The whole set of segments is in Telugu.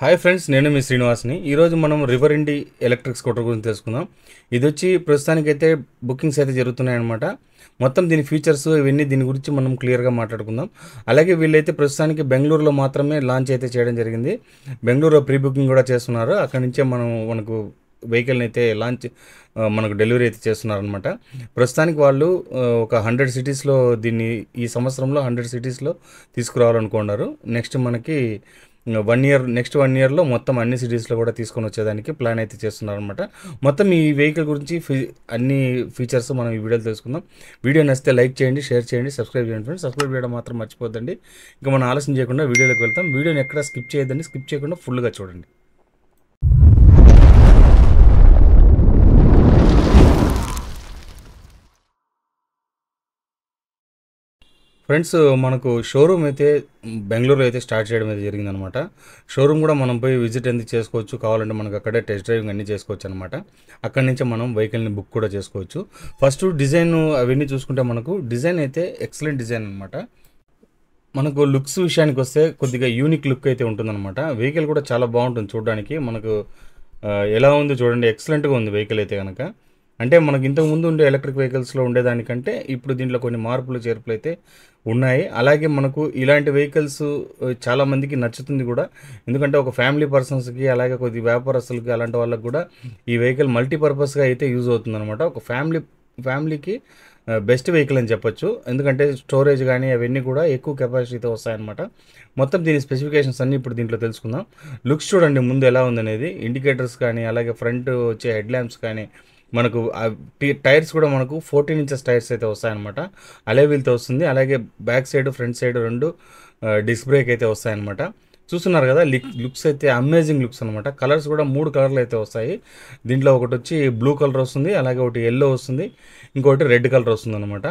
హాయ్ ఫ్రెండ్స్ నేను మీ శ్రీనివాస్ని ఈరోజు మనం రివర్ ఇండి ఎలక్ట్రిక్ స్కూటర్ గురించి తెలుసుకుందాం ఇది వచ్చి ప్రస్తుతానికైతే బుకింగ్స్ అయితే జరుగుతున్నాయన్నమాట మొత్తం దీని ఫీచర్స్ ఇవన్నీ దీని గురించి మనం క్లియర్గా మాట్లాడుకుందాం అలాగే వీళ్ళైతే ప్రస్తుతానికి బెంగళూరులో మాత్రమే లాంచ్ అయితే చేయడం జరిగింది బెంగళూరులో ప్రీ బుకింగ్ కూడా చేస్తున్నారు అక్కడి నుంచే మనం మనకు వెహికల్ని అయితే లాంచ్ మనకు డెలివరీ అయితే చేస్తున్నారనమాట ప్రస్తుతానికి వాళ్ళు ఒక హండ్రెడ్ సిటీస్లో దీన్ని ఈ సంవత్సరంలో హండ్రెడ్ సిటీస్లో తీసుకురావాలనుకున్నారు నెక్స్ట్ మనకి వన్ ఇయర్ నెక్స్ట్ వన్ ఇయర్లో మొత్తం అన్ని సిటీస్లో కూడా తీసుకొని వచ్చేదానికి ప్లాన్ అయితే చేస్తున్నారు అనమాట మొత్తం ఈ వెహికల్ గురించి అన్ని ఫీచర్స్ మనం ఈ వీడియోలో తెలుసుకుందాం వీడియో నచ్చితే లైక్ చేయండి షేర్ చేయండి సబ్స్క్రైబ్ చేయండి ఫ్రెండ్స్ సబ్స్క్రైబ్ చేయడం మాత్రం మర్చిపోద్దండి ఇంకా మనం ఆలోచన చేయకుండా వీడియోలోకి వెళ్తాం వీడియోని ఎక్కడ స్కిప్ చేయొద్దండి స్కిప్ చేయకుండా ఫుల్గా చూడండి ఫ్రెండ్స్ మనకు షోరూమ్ అయితే బెంగళూరులో అయితే స్టార్ట్ చేయడం అయితే జరిగిందనమాట షోరూమ్ కూడా మనం పోయి విజిట్ ఎందుకు చేసుకోవచ్చు కావాలంటే మనకు అక్కడే టెస్ట్ డ్రైవింగ్ అన్నీ చేసుకోవచ్చు అనమాట అక్కడి నుంచి మనం వెహికల్ని బుక్ కూడా చేసుకోవచ్చు ఫస్ట్ డిజైన్ అవన్నీ చూసుకుంటే మనకు డిజైన్ అయితే ఎక్సలెంట్ డిజైన్ అనమాట మనకు లుక్స్ విషయానికి వస్తే కొద్దిగా యూనిక్ లుక్ అయితే ఉంటుందన్నమాట వెహికల్ కూడా చాలా బాగుంటుంది చూడడానికి మనకు ఎలా ఉందో చూడండి ఎక్సలెంట్గా ఉంది వెహికల్ అయితే కనుక అంటే మనకి ఇంతకుముందు ఉండే ఎలక్ట్రిక్ వెహికల్స్లో ఉండేదానికంటే ఇప్పుడు దీంట్లో కొన్ని మార్పులు చేర్పులు అయితే ఉన్నాయి అలాగే మనకు ఇలాంటి వెహికల్స్ చాలామందికి నచ్చుతుంది కూడా ఎందుకంటే ఒక ఫ్యామిలీ పర్సన్స్కి అలాగే కొద్ది వ్యాపారస్తులకి అలాంటి వాళ్ళకి కూడా ఈ వెహికల్ మల్టీపర్పస్గా అయితే యూజ్ అవుతుందన్నమాట ఒక ఫ్యామిలీ ఫ్యామిలీకి బెస్ట్ వెహికల్ అని చెప్పొచ్చు ఎందుకంటే స్టోరేజ్ కానీ అవన్నీ కూడా ఎక్కువ కెపాసిటీతో వస్తాయన్నమాట మొత్తం దీని స్పెసిఫికేషన్స్ అన్నీ ఇప్పుడు దీంట్లో తెలుసుకుందాం లుక్స్ చూడండి ముందు ఎలా ఉందనేది ఇండికేటర్స్ కానీ అలాగే ఫ్రంట్ వచ్చే హెడ్ ల్యాంప్స్ కానీ మనకు టైర్స్ కూడా మనకు ఫోర్టీన్ ఇంచెస్ టైర్స్ అయితే వస్తాయన్నమాట అలేవీల్తో వస్తుంది అలాగే బ్యాక్ సైడ్ ఫ్రంట్ సైడ్ రెండు డిస్క్ బ్రేక్ అయితే వస్తాయన్నమాట చూస్తున్నారు కదా లిక్ లుక్స్ అయితే అమేజింగ్ లుక్స్ అనమాట కలర్స్ కూడా మూడు కలర్లు అయితే వస్తాయి దీంట్లో ఒకటి వచ్చి బ్లూ కలర్ వస్తుంది అలాగే ఒకటి ఎల్లో వస్తుంది ఇంకొకటి రెడ్ కలర్ వస్తుంది అనమాట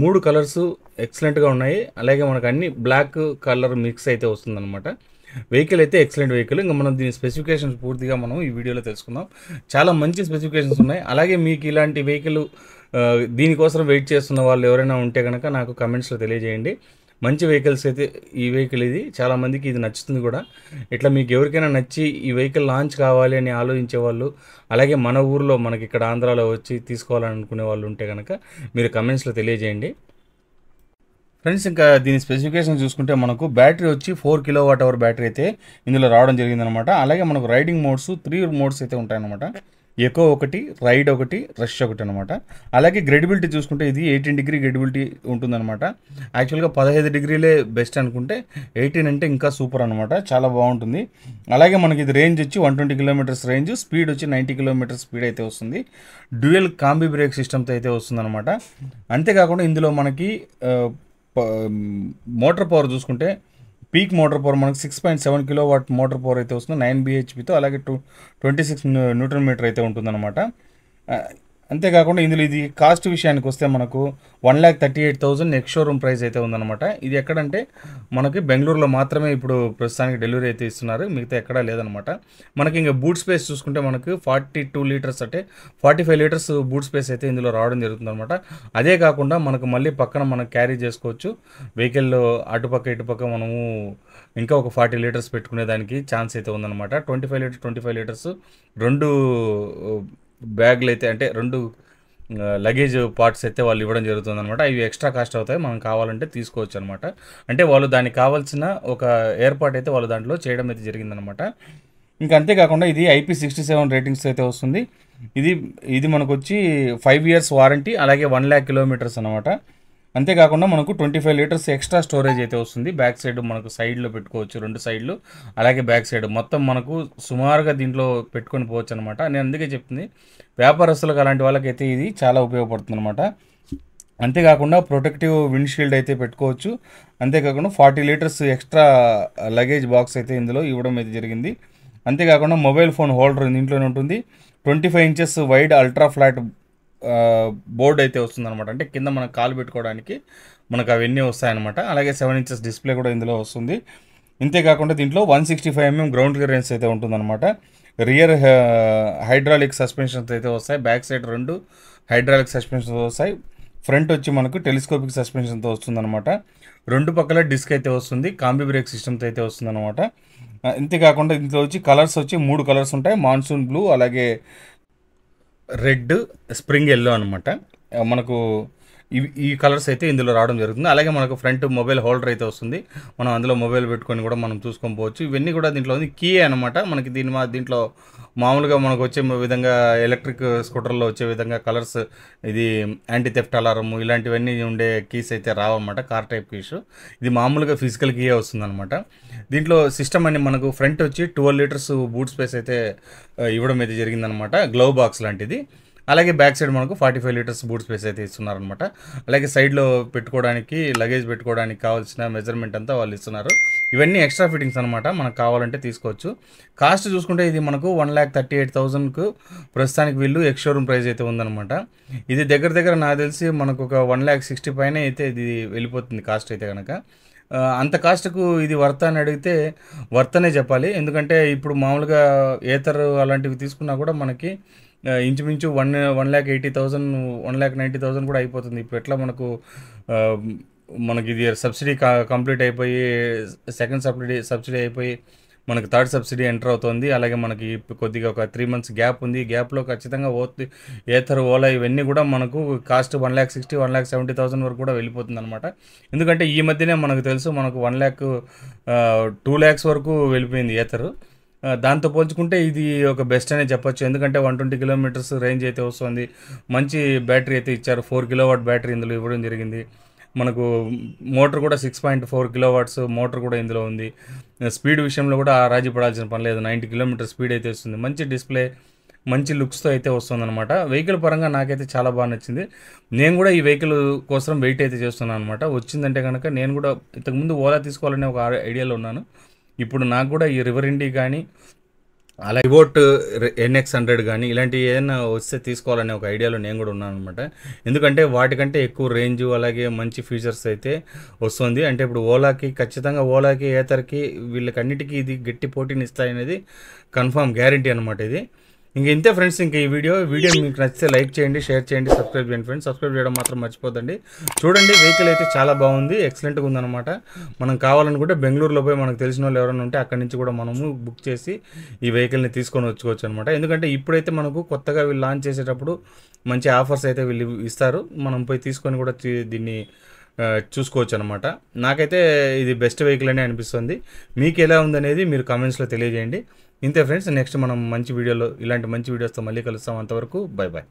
మూడు కలర్స్ ఎక్సలెంట్గా ఉన్నాయి అలాగే మనకు అన్ని బ్లాక్ కలర్ మిక్స్ అయితే వస్తుందన్నమాట వెహికల్ అయితే ఎక్సలెంట్ వెహికల్ ఇంకా మనం దీని స్పెసిఫికేషన్స్ పూర్తిగా మనం ఈ వీడియోలో తెలుసుకుందాం చాలా మంచి స్పెసిఫికేషన్స్ ఉన్నాయి అలాగే మీకు ఇలాంటి వెహికల్ దీనికోసం వెయిట్ చేస్తున్న వాళ్ళు ఎవరైనా ఉంటే కనుక నాకు కమెంట్స్లో తెలియజేయండి మంచి వెహికల్స్ అయితే ఈ వెహికల్ ఇది చాలామందికి ఇది నచ్చుతుంది కూడా ఇట్లా మీకు ఎవరికైనా నచ్చి ఈ వెహికల్ లాంచ్ కావాలి అని ఆలోచించే వాళ్ళు అలాగే మన ఊర్లో మనకి ఇక్కడ ఆంధ్రాలో వచ్చి తీసుకోవాలని అనుకునే వాళ్ళు ఉంటే కనుక మీరు కమెంట్స్లో తెలియజేయండి ఫ్రెండ్స్ ఇంకా దీని స్పెసిఫికేషన్ చూసుకుంటే మనకు బ్యాటరీ వచ్చి four kilowatt hour battery అయితే ఇందులో రావడం జరిగిందనమాట అలాగే మనకు రైడింగ్ మోడ్స్ త్రీ మోడ్స్ అయితే ఉంటాయన్నమాట ఎకో ఒకటి రైడ్ ఒకటి రష్ ఒకటి అనమాట అలాగే గ్రెడిబిలిటీ చూసుకుంటే ఇది ఎయిటీన్ డిగ్రీ గ్రెడిబిలిటీ ఉంటుందన్నమాట యాక్చువల్గా పదహైదు డిగ్రీలే బెస్ట్ అనుకుంటే ఎయిటీన్ అంటే ఇంకా సూపర్ అనమాట చాలా బాగుంటుంది అలాగే మనకి ఇది రేంజ్ వచ్చి one twenty kilometres range speed వచ్చి నైంటీ కిలోమీటర్స్ స్పీడ్ అయితే వస్తుంది డ్యూయల్ కాంబీ బ్రేక్ సిస్టమ్తో అయితే వస్తుందన్నమాట అంతేకాకుండా ఇందులో మనకి మోటార్ పవర్ చూసుకుంటే పీక్ మోటార్ పవర్ మనకు six point seven kilowatt motor power అయితే వస్తుంది నైన్ బీహెచ్పితో అలాగే two twenty six newton metre అయితే ఉంటుందన్నమాట అంతేకాకుండా ఇందులో ఇది కాస్ట్ విషయానికి వస్తే మనకు one lakh thirty eight thousand next showroom price అయితే ఉందన్నమాట ఇది ఎక్కడంటే మనకి బెంగళూరులో మాత్రమే ఇప్పుడు ప్రస్తుతానికి డెలివరీ అయితే ఇస్తున్నారు మిగతా ఎక్కడా లేదనమాట మనకి ఇంకా బూట్ స్పేస్ చూసుకుంటే మనకు ఫార్టీ టూ లీటర్స్ అంటే forty five litres boot space అయితే ఇందులో రావడం జరుగుతుందనమాట అదే కాకుండా మనకు మళ్ళీ పక్కన మనం క్యారీ చేసుకోవచ్చు వెహికల్లో అటుపక్క ఇటుపక్క మనము ఇంకా ఒక ఫార్టీ లీటర్స్ పెట్టుకునే దానికి ఛాన్స్ అయితే ఉందన్నమాట twenty five litre twenty five litres రెండు బ్యాగ్లు అయితే అంటే రెండు లగేజ్ పార్ట్స్ అయితే వాళ్ళు ఇవ్వడం జరుగుతుంది అనమాట ఇవి ఎక్స్ట్రా కాస్ట్ అవుతాయి మనం కావాలంటే తీసుకోవచ్చు అనమాట అంటే వాళ్ళు దానికి కావాల్సిన ఒక ఏర్పాటు అయితే వాళ్ళు దాంట్లో చేయడం అయితే జరిగిందనమాట ఇంకా అంతేకాకుండా ఇది ఐపీ సిక్స్టీ సెవెన్ రేటింగ్స్ అయితే వస్తుంది ఇది ఇది మనకు వచ్చి ఫైవ్ ఇయర్స్ వారంటీ అలాగే వన్ ల్యాక్ కిలోమీటర్స్ అనమాట అంతేకాకుండా మనకు twenty five litres extra storage అయితే వస్తుంది బ్యాక్ సైడ్ మనకు సైడ్లో పెట్టుకోవచ్చు రెండు సైడ్లు అలాగే బ్యాక్ సైడ్ మొత్తం మనకు సుమారుగా దీంట్లో పెట్టుకొని పోవచ్చు అనమాట నేను అందుకే చెప్తుంది వ్యాపారస్తులకు అలాంటి వాళ్ళకైతే ఇది చాలా ఉపయోగపడుతుంది అనమాట అంతేకాకుండా ప్రొటెక్టివ్ విండ్షీల్డ్ అయితే పెట్టుకోవచ్చు అంతేకాకుండా forty litres extra luggage box అయితే ఇందులో ఇవ్వడం అయితే జరిగింది అంతేకాకుండా మొబైల్ ఫోన్ హోల్డర్ దీంట్లోనే ఉంటుంది twenty five inches wide ultra flat board అయితే అనమాట అంటే కింద మనకు కాలు పెట్టుకోవడానికి మనకు అవన్నీ వస్తాయన్నమాట అలాగే సెవెన్ ఇంచెస్ డిస్ప్లే కూడా ఇందులో వస్తుంది ఇంతేకాకుండా దీంట్లో one sixty five MM ground clearance అయితే ఉంటుందన్నమాట రియర్ హైడ్రాలిక్ సస్పెన్షన్స్ అయితే వస్తాయి బ్యాక్ సైడ్ రెండు హైడ్రాలిక్ సస్పెన్షన్స్ వస్తాయి ఫ్రంట్ వచ్చి మనకు టెలిస్కోపిక్ సస్పెన్షన్తో వస్తుందన్నమాట రెండు పక్కల డిస్క్ అయితే వస్తుంది కాంబి బ్రేక్ సిస్టమ్తో అయితే వస్తుందన్నమాట ఇంతేకాకుండా ఇందులో వచ్చి కలర్స్ వచ్చి మూడు కలర్స్ ఉంటాయి మాన్సూన్ బ్లూ అలాగే రెడ్ స్ప్రింగ్ ఎల్లో అనమాట మనకు ఇవి ఈ కలర్స్ అయితే ఇందులో రావడం జరుగుతుంది అలాగే మనకు ఫ్రంట్ మొబైల్ హోల్డర్ అయితే వస్తుంది మనం అందులో మొబైల్ పెట్టుకొని కూడా మనం చూసుకొని పోవచ్చు ఇవన్నీ కూడా దీంట్లో ఉంది కీ అనమాట మనకి దీని మా దీంట్లో మామూలుగా మనకు వచ్చే విధంగా ఎలక్ట్రిక్ స్కూటర్లో వచ్చే విధంగా కలర్స్ ఇది యాంటీ థెఫ్ట్ అలారం ఇలాంటివన్నీ ఉండే కీస్ అయితే రావన్నమాట కార్ టైప్ కీస్ ఇది మామూలుగా ఫిజికల్ కీ వస్తుందన్నమాట దీంట్లో సిస్టమ్ అని మనకు ఫ్రంట్ వచ్చి ట్వెల్వ్ లీటర్స్ బూట్ స్పేస్ అయితే ఇవ్వడం అయితే జరిగిందనమాట గ్లవ్ బాక్స్ లాంటిది అలాగే బ్యాక్ సైడ్ మనకు forty five litres boot space అయితే ఇస్తున్నారనమాట అలాగే సైడ్లో పెట్టుకోవడానికి లగేజ్ పెట్టుకోవడానికి కావాల్సిన మెజర్మెంట్ అంతా వాళ్ళు ఇస్తున్నారు ఇవన్నీ ఎక్స్ట్రా ఫిట్టింగ్స్ అనమాట మనకు కావాలంటే తీసుకోవచ్చు కాస్ట్ చూసుకుంటే ఇది మనకు వన్ ల్యాక్ థర్టీ ఎయిట్ థౌసండ్కు ప్రస్తుతానికి వీళ్ళు ఎక్స్ షోరూమ్ ప్రైస్ అయితే ఉందనమాట ఇది దగ్గర దగ్గర నాకు తెలిసి మనకు ఒక వన్ ల్యాక్ సిక్స్టీ పైన అయితే ఇది వెళ్ళిపోతుంది కాస్ట్ అయితే కనుక అంత కాస్ట్కు ఇది వర్త్ అని అడిగితే వర్త్ అనే చెప్పాలి ఎందుకంటే ఇప్పుడు మామూలుగా ఏతరు అలాంటివి తీసుకున్నా కూడా మనకి ఇంచుమించు one one lakh eighty thousand one lakh ninety thousand కూడా అయిపోతుంది ఇప్పుడు ఎట్లా మనకు మనకి ఇది సబ్సిడీ కంప్లీట్ అయిపోయి సెకండ్ సబ్సిడీ సబ్సిడీ అయిపోయి మనకు థర్డ్ సబ్సిడీ ఎంటర్ అవుతుంది అలాగే మనకి కొద్దిగా ఒక త్రీ మంత్స్ గ్యాప్ ఉంది గ్యాప్లో ఖచ్చితంగా ఓత్ ఏథర్ ఓలా ఇవన్నీ కూడా మనకు cost one lakh sixty one lakh seventy thousand వరకు కూడా వెళ్ళిపోతుంది అనమాట ఎందుకంటే ఈ మధ్యనే మనకు తెలుసు మనకు వన్ ల్యాక్ టూ ల్యాక్స్ వరకు వెళ్ళిపోయింది ఏథరు దాంతో పోల్చుకుంటే ఇది ఒక బెస్ట్ అనే చెప్పొచ్చు ఎందుకంటే వన్ ట్వంటీ కిలోమీటర్స్ రేంజ్ అయితే వస్తుంది మంచి బ్యాటరీ అయితే ఇచ్చారు ఫోర్ కిలోవాట్ బ్యాటరీ ఇందులో ఇవ్వడం జరిగింది మనకు మోటార్ కూడా six point four kilowatts motor కూడా ఇందులో ఉంది స్పీడ్ విషయంలో కూడా రాజీ పడాల్సిన పని లేదు నైంటీ కిలోమీటర్ స్పీడ్ అయితే వస్తుంది మంచి డిస్ప్లే మంచి లుక్స్తో అయితే వస్తుందన్నమాట వెహికల్ పరంగా నాకైతే చాలా బాగా నచ్చింది నేను కూడా ఈ వెహికల్ కోసం వెయిట్ అయితే చేస్తున్నాను అనమాట వచ్చిందంటే కనుక నేను కూడా ఇంతకుముందు ఓలా తీసుకోవాలనే ఒక ఐడియాలో ఉన్నాను ఇప్పుడు నాకు కూడా ఈ రివర్ ఇండి కానీ అలా ఇవోట్ ఎన్ఎక్స్ హండ్రెడ్ కానీ ఇలాంటివి ఏదైనా వస్తే తీసుకోవాలనే ఒక ఐడియాలో నేను కూడా ఉన్నాను అనమాట ఎందుకంటే వాటికంటే ఎక్కువ రేంజ్ అలాగే మంచి ఫీచర్స్ అయితే వస్తుంది అంటే ఇప్పుడు ఓలాకి ఖచ్చితంగా ఓలాకి ఏతర్కి వీళ్ళకన్నిటికీ ఇది గట్టి పోటీని ఇస్తాయనేది కన్ఫామ్ గ్యారంటీ అనమాట ఇది ఇంక ఇంతే ఫ్రెండ్స్ ఇంక ఈ వీడియో వీడియో మీకు నచ్చితే లైక్ చేయండి షేర్ చేయండి సబ్స్క్రైబ్ చేయండి ఫ్రెండ్స్ సబ్స్క్రైబ్ చేయడం మాత్రం మర్చిపోదండి చూడండి వెహికల్ అయితే చాలా బాగుంది ఎక్సలెంట్గా ఉందన్నమాట మనం కావాలనుకుంటే బెంగళూరులో పోయి మనకు తెలిసిన వాళ్ళు ఎవరైనా ఉంటే అక్కడి నుంచి కూడా మనము బుక్ చేసి ఈ వెహికల్ని తీసుకొని వచ్చుకోవచ్చు అనమాట ఎందుకంటే ఇప్పుడైతే మనకు కొత్తగా వీళ్ళు లాంచ్ చేసేటప్పుడు మంచి ఆఫర్స్ అయితే వీళ్ళు ఇస్తారు మనం పోయి తీసుకొని కూడా దీన్ని చూసుకోవచ్చు అనమాట నాకైతే ఇది బెస్ట్ వెహికల్ అనే అనిపిస్తుంది మీకు ఎలా ఉందనేది మీరు కమెంట్స్లో తెలియజేయండి ఇంతే ఫ్రెండ్స్ నెక్స్ట్ మనం మంచి వీడియోలో ఇలాంటి మంచి వీడియోస్తో మళ్ళీ కలుస్తాం అంతవరకు బాయ్ బాయ్